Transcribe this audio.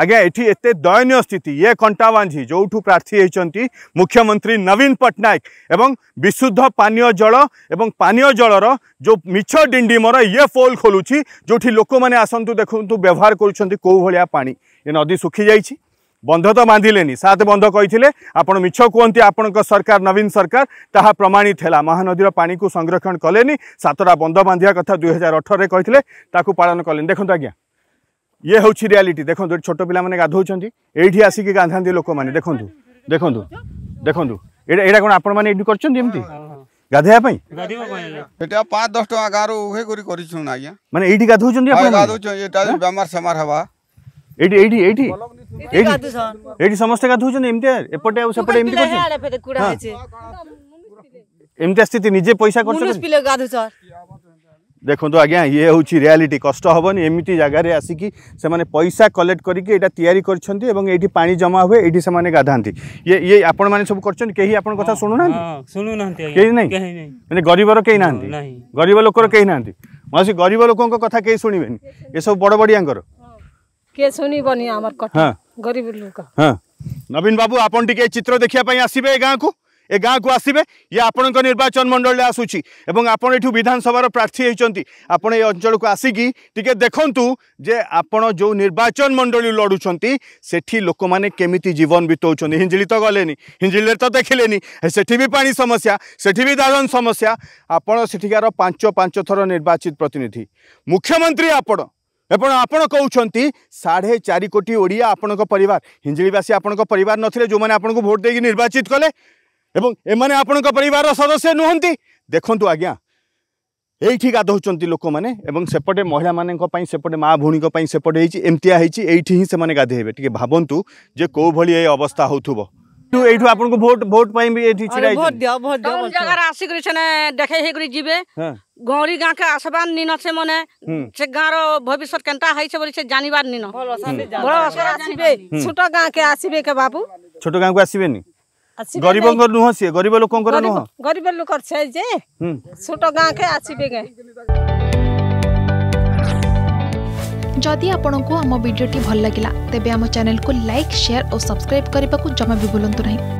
আজ্ঞা এটি এতে দয়নীয় স্থিতি ইয়ে কণ্টাবাঞ্ঝি যেটু প্রার্থী হয়েছেন মুখ্যমন্ত্রী নবীন পট্টনাক এবং বিশুদ্ধ পানীয় জল এবং পানীয় জলর যে মিছ ডিমর ইয়ে ফোল খোলুছি যেটি লোক মানে আসন্তু দেখুন ব্যবহার করছেন কেউ ভাইয়া পাঁচ এ নদী শুখি যাই বন্ধ তো বাঁধিলে সাত বন্ধ কে আপনার মিছ কুহতি আপনার সরকার নবীন সরকার তাহা প্রমাণিত হল মহানদীর পাঁচ কু সংরক্ষণ কলে সাতটা বন্ধ বাঁধিয়া কথা দুই হাজার অঠরের কে তা পাাল কলে দেখুন আজ্ঞা ये ହେଉଛି ରିଆଲିଟି ଦେଖନ୍ତୁ ଏଠି ଛୋଟ ପିଲାମାନେ ଗାଧଉଛନ୍ତି ଏଇଠି ଆସିକି ଗାଧାନ୍ତି ଲୋକମାନେ ଦେଖନ୍ତୁ ଦେଖନ୍ତୁ ଦେଖନ୍ତୁ ଏଇଟା ଏଇଟା କ'ଣ ଆପଣମାନେ ଏଇଠି କରିଛନ୍ତି ଏମିତି ଗାଧେଇବା ପାଇଁ ଏଇଟା ପାଞ୍ଚ ଦଶ ଟଙ୍କା ଗାଁରୁ ଉହେ କରି କରିଛୁ ଆଜ୍ଞା ମାନେ ଏଇଠି ଗାଧଉଛନ୍ତି ଆପଣ ଗାଧଉଛନ୍ତି ଏଇଟା ବେମାର ସେମାର ହେବା ଏଇଠି ଏଇଠି ଏଇଠି ଏଇଠି ଏଇଠି ସମସ୍ତେ ଗାଧଉଛନ୍ତି ଏମିତି ଏପଟେ ଆଉ ସେପଟେ ଏମିତି କରୁଛନ୍ତି ଏମିତିଆ ସ୍ଥିତି ନିଜେ ପଇସା ଖର୍ଚ୍ଚ ଗାଧୁ देखो आज्ञा ये हूँ रियालीटी कष्ट एमती जगार आसिकी से पैसा कलेक्ट करके यहाँ या जमा हुए ये से गाधा मैंने सब कर गरीबर कहीं ना गरीब लोकर कहीं ना मैं गरीब लोक कथा कहीं शुणवे ये सब बड़ बड़िया हाँ नवीन बाबू आपत्र देखापी आसबे गाँव को এ গাঁকু আসবে ইয়ে আপনার নির্বাচন মন্ডলী আসুচি এবং আপনার এটি বিধানসভার প্রার্থী হয়েছেন আপনার এই অঞ্চলক আসিকি টিকি দেখুন যে আপনার যে নির্বাচন মন্ডলী লড়ুচ্ছেন সেটি লোক মানে কমিটি জীবন বিতাউছেন হিঞ্জিলি তো গলেনি হিঞ্জিলে তো দেখলে সেটি বি পাঁচ সমস্যা সেটি বি দারণ সমস্যা আপনার সেটিকার পাঁচ পাঁচ থর নির্বাচিত প্রতিনিধি মুখ্যমন্ত্রী আপন এবং আপনার কৌন সাড়ে চারি কোটি ওড়িয়া আপনার পরিবার হিঞ্জিবাসী আপনার পরিবার নথিলে যে আপনার ভোট দিয়ে নির্বাচিত কলে ଏବଂ ଏମାନେ ଆପଣଙ୍କ ପରିବାରର ସଦସ୍ୟ ନୁହନ୍ତି ଦେଖନ୍ତୁ ଆଜ୍ଞା ଏଇଠି ଗାଧଉଛନ୍ତି ଲୋକମାନେ ଏବଂ ସେପଟେ ମହିଳାମାନଙ୍କ ପାଇଁ ସେପଟେ ମା ଭଉଣୀଙ୍କ ପାଇଁ ସେପଟେ ହେଇଛି ଏମିତିଆ ହେଇଛି ଏଇଠି ହିଁ ସେମାନେ ଗାଧେଇବେ ଟିକେ ଭାବନ୍ତୁ ଯେ କେଉଁ ଭଳି ଏ ଅବସ୍ଥା ହେଉଥିବ এইঠু আপনার ভোট ভোট পাই এটি ছিড়া ভোট দিও ভোট দিও কোন জায়গা আসি করি সেনে দেখে হে করি জিবে গৌরি গাঁ কে আসবান নিন সে মনে সে গাঁর ভবিষ্যৎ কেনটা হইছে বলি সে জানিবার নিন বড় আসবে ছোট গাঁ কে আসিবে কে বাবু ছোট গাঁ কো আসিবে নি गरीब नुह सी गरीब लोक नुह गरीब लोक छे छोट गाँ के आसबे जदि आपण को आम भिडी भल लगा तेब आम चेल को लाइक सेयार और सब्सक्राइब करने को जमा भी बुलां नहीं